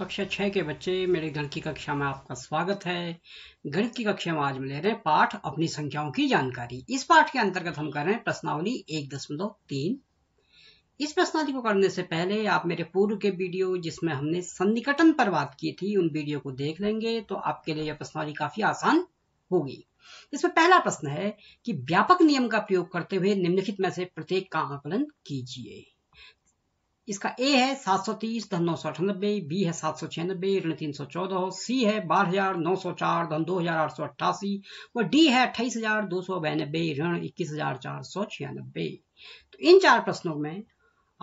कक्षा छः के बच्चे मेरे गण की कक्षा में आपका स्वागत है गणित की कक्षा में आज हम ले रहे हैं पाठ अपनी संख्याओं की जानकारी इस पाठ के अंतर्गत हम कर रहे हैं प्रश्नावली एक दशमलव तीन इस प्रश्नावली को करने से पहले आप मेरे पूर्व के वीडियो जिसमें हमने सन्निकटन पर बात की थी उन वीडियो को देख लेंगे तो आपके लिए यह प्रश्नावली काफी आसान होगी इसमें पहला प्रश्न है कि व्यापक नियम का प्रयोग करते हुए निम्नलिखित में से प्रत्येक का आकलन कीजिए इसका ए है सात सौ तीस धन नौ सौ अठानबे बी है सात सौ छियानबे ऋण तीन सौ चौदह सी है बारह हजार नौ सौ चार धन दो हजार आठ सौ अट्ठासी व डी है अट्ठाईस हजार दो सौ बयानबे ऋण इक्कीस हजार चार सौ छियानबे तो इन चार प्रश्नों में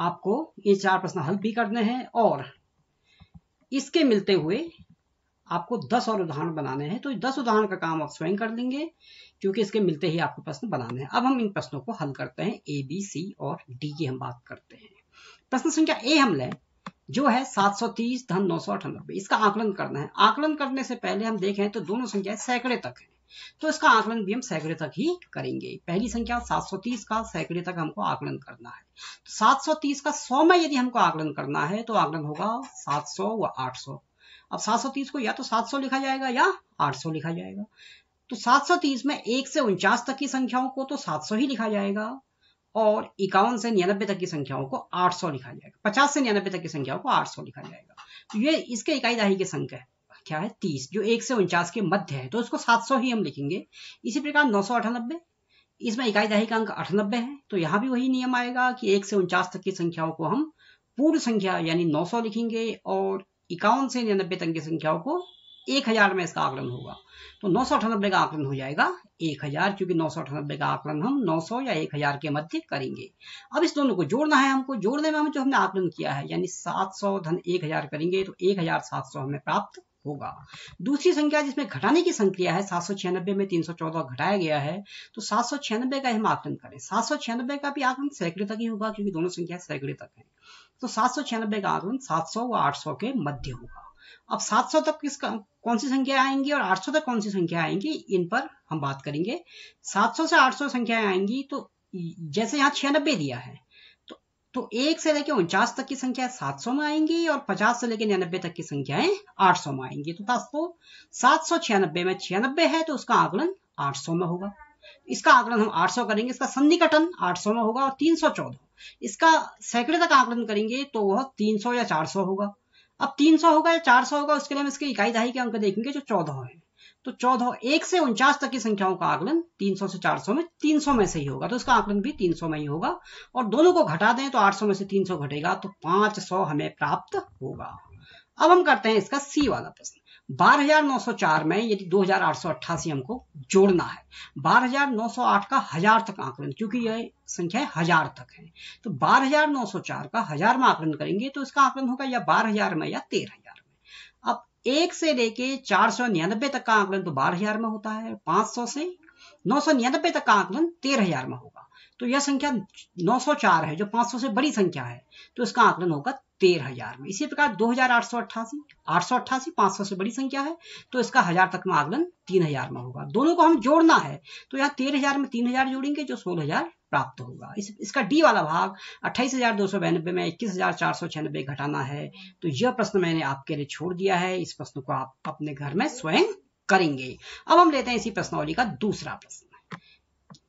आपको ये चार प्रश्न हल भी करने हैं और इसके मिलते हुए आपको दस और उदाहरण बनाने हैं तो दस उदाहरण का काम आप स्वयं कर लेंगे क्योंकि इसके मिलते ही आपको प्रश्न बनाने हैं अब हम इन प्रश्नों को हल करते हैं ए बी सी और डी की हम बात करते हैं प्रश्न संख्या ए हम लें जो है 730 धन नौ इसका आकलन करना है आकलन करने से पहले हम देखें तो दोनों संख्याएं सैकड़े तक है तो इसका आकलन भी हम सैकड़े तक ही करेंगे पहली संख्या 730 का सैकड़े तक हमको आकलन करना है तो 730 का 100 में यदि हमको आकलन करना है तो आकलन होगा 700 व 800 अब 730 को या तो 700 लिखा जाएगा या 800 लिखा जाएगा तो 730 में एक से उनचास तक की संख्याओं को तो 700 ही लिखा जाएगा और इक्यावन से निन्यानबे तक की संख्याओं को 800 लिखा जाएगा 50 से निन्यानबे तक की संख्याओं को 800 लिखा जाएगा तो ये इसके इकाई दाही की संख्या है क्या है 30 जो एक से उनचास के मध्य है तो इसको 700 ही हम लिखेंगे इसी प्रकार नौ इसमें इकाई दाही का अंक अठानबे है तो यहाँ भी वही नियम आएगा कि एक से उनचास तक की संख्याओं को हम पूर्ण संख्या यानी नौ लिखेंगे और इक्यावन से निन्यानबे तक की संख्याओं को एक हजार में इसका आकलन होगा तो नौ सौ अठानबे का आकलन हो जाएगा एक हजार क्योंकि नौ सौ अठानबे का आकलन हम नौ सौ या एक हजार के मध्य करेंगे अब इस दोनों को जोड़ना है हमको जोड़ने में हम जो हमने आकलन किया है यानी सात सौ धन एक हजार करेंगे तो एक हजार सात सौ हमें प्राप्त होगा दूसरी संख्या जिसमें घटाने की संख्या है सात सौ छियानबे में तीन सौ चौदह घटाया गया है तो सात सौ छियानबे का हम आकलन करें सात सौ छियानबे का भी आकलन सैकड़े तक ही होगा क्योंकि दोनों संख्या सैकड़े तक है तो सात सौ छियानबे का आकलन सात सौ व आठ सौ के मध्य होगा अब 700 तक किस कौन सी संख्या आएंगी और 800 तक कौन सी संख्या आएंगी इन पर हम बात करेंगे 700 से 800 संख्याएं आएंगी तो जैसे यहाँ छियानबे दिया है तो तो एक से लेकर उनचास तक की संख्या 700 में आएंगी और 50 से लेकर निन्यानबे तक की संख्याएं 800 में आएंगी तो सात सौ छियानबे में छियानबे है तो उसका आकलन सौ में होगा इसका आकलन हम सौ करेंगे इसका आठ सौ में होगा और चौदह इसका सैकड़े तक आकलन करेंगे तो वह सौ या सौ होगा अब 300 होगा या 400 होगा उसके लिए हम इसके इकाई दहाई के अंक देखेंगे जो चौदह है तो चौदह एक से उनचास तक की संख्याओं का आकलन 300 से 400 में 300 में से ही होगा तो इसका आकलन भी 300 में ही होगा और दोनों को घटा दें तो 800 में से 300 घटेगा तो 500 हमें प्राप्त होगा अब हम करते हैं इसका सी वाला प्रश्न 12904 में यदि 2888 हमको जोड़ना है 12908 का हजार तक आकलन क्योंकि यह संख्या हजार तक है तो 12904 का हजार में आकलन करेंगे तो इसका आकलन होगा या 12000 में या 13000 में अब एक से लेके चार तक का आकलन तो 12,000 में होता है 500 से नौ तक का आकलन तेरह में होगा तो यह संख्या 904 है जो 500 से बड़ी संख्या है तो इसका आकलन होगा तेरह हजार में इसी प्रकार दो हजार आठ सौ अट्ठासी आठ सौ अट्ठासी पांच सौ से बड़ी संख्या है तो इसका हजार तक में आगलन तीन हजार में होगा दोनों को हम जोड़ना है तो यहाँ तेरह हजार में तीन हजार जोड़ेंगे जो सोलह हजार प्राप्त होगा इस, इसका डी वाला भाग अट्ठाईस हजार दो सौ बयानबे में इक्कीस हजार चार सौ छियानबे घटाना है तो यह प्रश्न मैंने आपके लिए छोड़ दिया है इस प्रश्न को आप अपने घर में स्वयं करेंगे अब हम लेते हैं इसी प्रश्नावली का दूसरा प्रश्न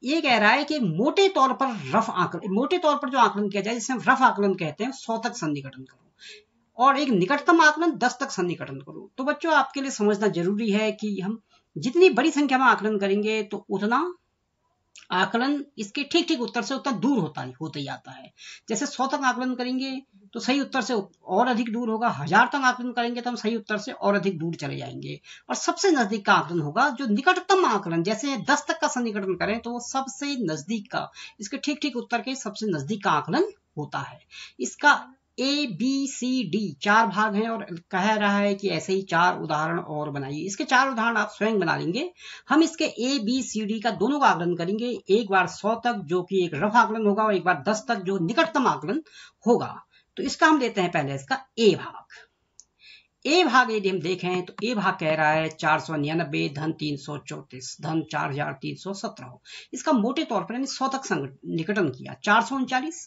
ये कह रहा है कि मोटे तौर पर रफ आकलन मोटे तौर पर जो आकलन किया जाए जिसे हम रफ आकलन कहते हैं सौ तक सन्निकटन करो और एक निकटतम आकलन दस तक सन्निकटन करो तो बच्चों आपके लिए समझना जरूरी है कि हम जितनी बड़ी संख्या में आकलन करेंगे तो उतना आकलन इसके ठीक ठीक उत्तर से उतना दूर होता ही होते ही आता है जैसे सौ तक आकलन करेंगे तो सही उत्तर से और अधिक दूर होगा हजार तक आकलन करेंगे तो हम सही उत्तर से और अधिक दूर चले जाएंगे और सबसे नजदीक का आकलन होगा जो निकटतम आकलन जैसे दस तक का सन्निकटन करें तो वो सबसे नजदीक का इसके ठीक ठीक उत्तर के सबसे नजदीक का आकलन होता है इसका ए बी सी डी चार भाग हैं और कह रहा है कि ऐसे ही चार उदाहरण और बनाइए इसके चार उदाहरण आप स्वयं बना लेंगे हम इसके ए बी सी डी का दोनों का आकलन करेंगे एक बार सौ तक जो कि एक रफ आकलन होगा और एक बार दस तक जो निकटतम आकलन होगा तो इसका हम लेते हैं पहले इसका ए भाग ए भाग यदि हम देखें तो ए भाग कह रहा है चार सौ निन्यानबे धन तीन सौ चौतीस धन चार हजार तीन सौ सत्रह इसका मोटे तौर पर यानी सौ तक निकटन किया चार सौ उनचालीस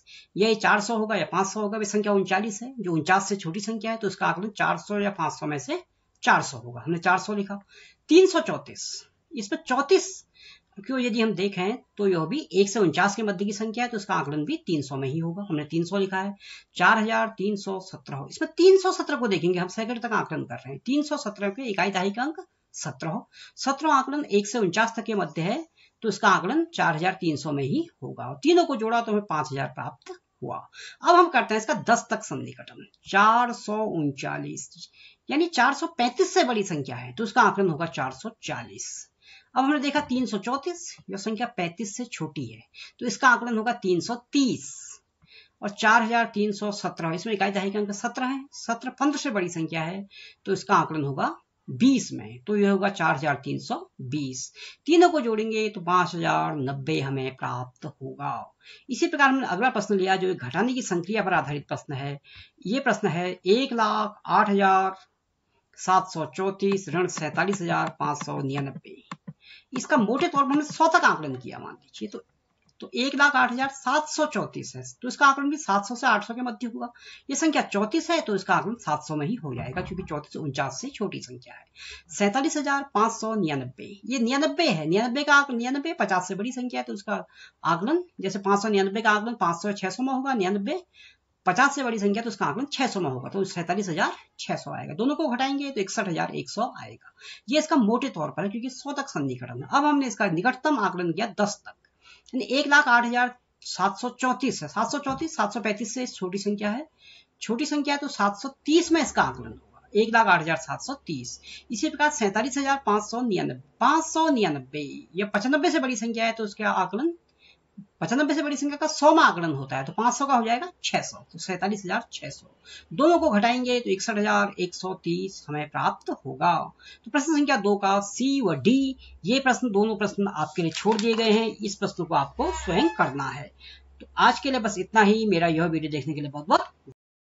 या चार सौ होगा या पांच सौ होगा संख्या उनचालीस है जो उनचास से छोटी संख्या है तो इसका आकलन चार सौ या पांच सौ में से चार सौ होगा हमने चार सौ लिखा तीन सौ चौतीस इस पर चौतीस क्योंकि यदि हम देखें तो यह भी एक सौ उनचास के मध्य की संख्या है तो इसका आकलन भी तीन सौ में ही होगा हमने तीन सौ लिखा है चार हजार तीन सौ सत्रह इसमें तीन सौ सत्रह को देखेंगे हम सैकड़ तक आकलन कर रहे हैं तीन सौ सत्रह के इकाई दहाई का अंक सत्रह सत्रह आकलन एक से उनचास तक के मध्य है तो इसका आकलन चार हजार तीन सौ में ही होगा और तीनों को जोड़ा तो हमें पांच हजार प्राप्त हुआ अब हम करते हैं इसका दस तक सन्निकटन चार सौ उनचालीस यानी चार सौ पैंतीस से बड़ी संख्या है तो उसका आकलन होगा चार सौ चालीस अब हमने देखा तीन सौ चौतीस यह संख्या पैंतीस से छोटी है तो इसका आकलन होगा तीन सौ तीस और चार हजार तीन सौ सत्रह इसमें इकाई दहाई का अंक सत्रह है सत्रह पंद्रह से बड़ी संख्या है तो इसका आकलन होगा बीस में तो यह होगा चार हजार तीन सौ बीस तीनों को जोड़ेंगे तो पांच हजार नब्बे हमें प्राप्त होगा इसी प्रकार हमने अगला प्रश्न लिया जो घटाने की संक्रिया पर आधारित प्रश्न है ये प्रश्न है एक लाख आठ हजार सात सौ चौंतीस ऋण सैतालीस हजार पांच सौ निन्यानबे इसका मोटे तौर पर हमने सौ तक आकलन किया मान लीजिए तो तो एक लाख आठ हजार सात सौ चौतीस है तो इसका आकलन भी सात सौ से आठ सौ के मध्य हुआ ये संख्या चौतीस है तो इसका आकलन सात सौ में ही हो जाएगा क्योंकि चौतीस उनचास से छोटी संख्या है सैंतालीस हजार पांच सौ निन्यानबे ये निन्यानबे है निन्यानबे का आकलन निन्यानबे पचास से बड़ी संख्या है तो उसका आकलन जैसे पांच सौ निन्यानबे का आकलन पांच सौ छह सौ में होगा निन्यानबे पचास से बड़ी संख्या तो उसका आंकलन 600 में होगा तो सैंतालीस हजार छह सौ आएगा दोनों को घटाएंगे तो इकसठ हजार एक सौ आएगा ये इसका मोटे तौर पर है क्योंकि सौ तक सन्निकटन है अब हमने इसका निकटतम आकलन किया दस तक यानी एक लाख आठ हजार सात सौ चौंतीस है सात सौ चौंतीस सात सौ पैंतीस से छोटी संख्या है छोटी संख्या है तो सात सौ तीस में इसका आकलन होगा एक लाख आठ हजार सात सौ तीस इसी प्रकार सैंतालीस हजार पांच सौ निन्यानबे पांच सौ निन्यानबे यह पचानबे से बड़ी संख्या है तो उसका आकलन पचानबे से बड़ी संख्या का सौ आकलन होता है तो पांच सौ का हो जाएगा छह सौ तो सैतालीस हजार छह सौ दोनों को घटाएंगे तो इकसठ हजार एक सौ तीस हमें प्राप्त होगा तो प्रश्न संख्या दो का सी व डी ये प्रश्न दोनों प्रश्न आपके लिए छोड़ दिए गए हैं इस प्रश्न को आपको स्वयं करना है तो आज के लिए बस इतना ही मेरा यह वीडियो देखने के लिए बहुत बहुत